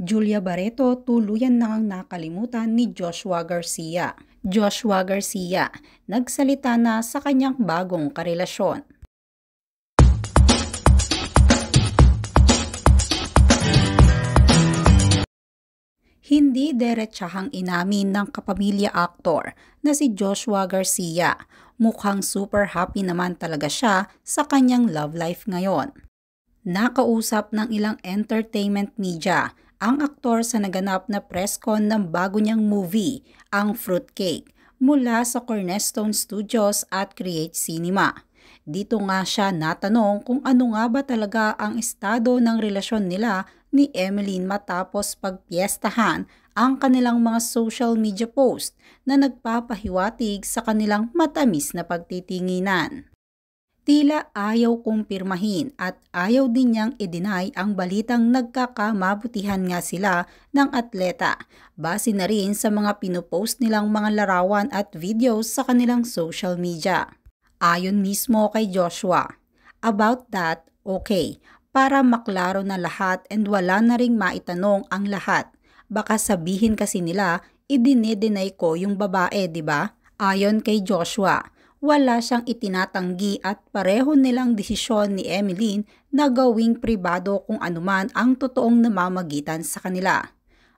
Julia Barreto tuluyan na ngang nakalimutan ni Joshua Garcia. Joshua Garcia, nagsalita na sa kanyang bagong karelasyon. Hindi deretsahang inamin ng kapamilya aktor na si Joshua Garcia. Mukhang super happy naman talaga siya sa kanyang love life ngayon. Nakausap ng ilang entertainment media ang aktor sa naganap na press con ng bago niyang movie, ang Fruitcake, mula sa Cornerstone Studios at Create Cinema. Dito nga siya natanong kung ano nga ba talaga ang estado ng relasyon nila ni Emeline matapos pagpiestahan ang kanilang mga social media post na nagpapahiwatig sa kanilang matamis na pagtitinginan. Tila ayaw kong pirmahin at ayaw din niyang i-deny ang balitang nagkakamabutihan nga sila ng atleta base na rin sa mga pinopost nilang mga larawan at videos sa kanilang social media. Ayon mismo kay Joshua, about that, okay, para maklaro na lahat and wala na ring maitanong ang lahat. Baka sabihin kasi nila, i-deny ko yung babae, di ba? Ayon kay Joshua wala siyang itinatanggi at pareho nilang desisyon ni Emeline na gawing pribado kung anuman ang totoong namamagitan sa kanila.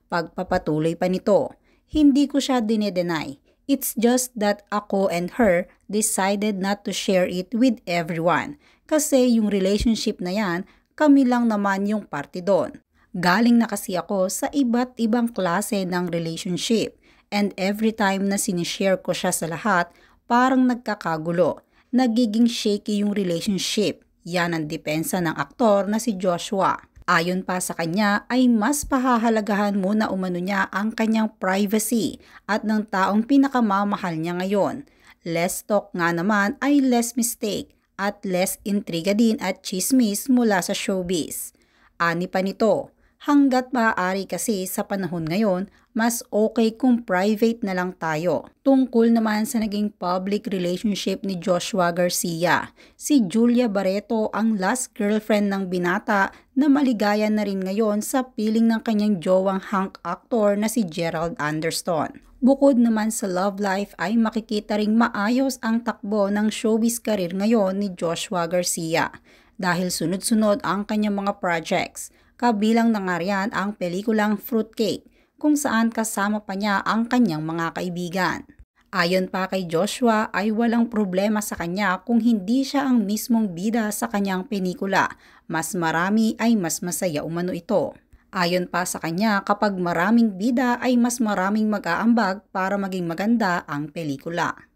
Pagpapatuloy pa nito, hindi ko siya dinedeny. It's just that ako and her decided not to share it with everyone kasi yung relationship na yan, kami lang naman yung party doon. Galing na kasi ako sa iba't ibang klase ng relationship and every time na sinishare ko siya sa lahat, parang nagkakagulo. Nagiging shaky yung relationship. Yan ang depensa ng aktor na si Joshua. Ayon pa sa kanya ay mas pahahalagahan muna umano niya ang kanyang privacy at ng taong pinakamamahal niya ngayon. Less talk nga naman ay less mistake at less intriga din at chismis mula sa showbiz. Ani pa nito, Hanggat maaari kasi sa panahon ngayon, mas okay kung private na lang tayo. Tungkol naman sa naging public relationship ni Joshua Garcia, si Julia Barreto ang last girlfriend ng binata na maligaya na rin ngayon sa piling ng kanyang jowang hunk actor na si Gerald Anderson. Bukod naman sa love life ay makikita ring maayos ang takbo ng showbiz career ngayon ni Joshua Garcia dahil sunod-sunod ang kanyang mga projects Kabilang na nga riyan ang pelikulang Fruitcake kung saan kasama pa niya ang kanyang mga kaibigan. Ayon pa kay Joshua ay walang problema sa kanya kung hindi siya ang mismong bida sa kanyang pelikula. Mas marami ay mas masaya umano ito. Ayon pa sa kanya kapag maraming bida ay mas maraming mag-aambag para maging maganda ang pelikula.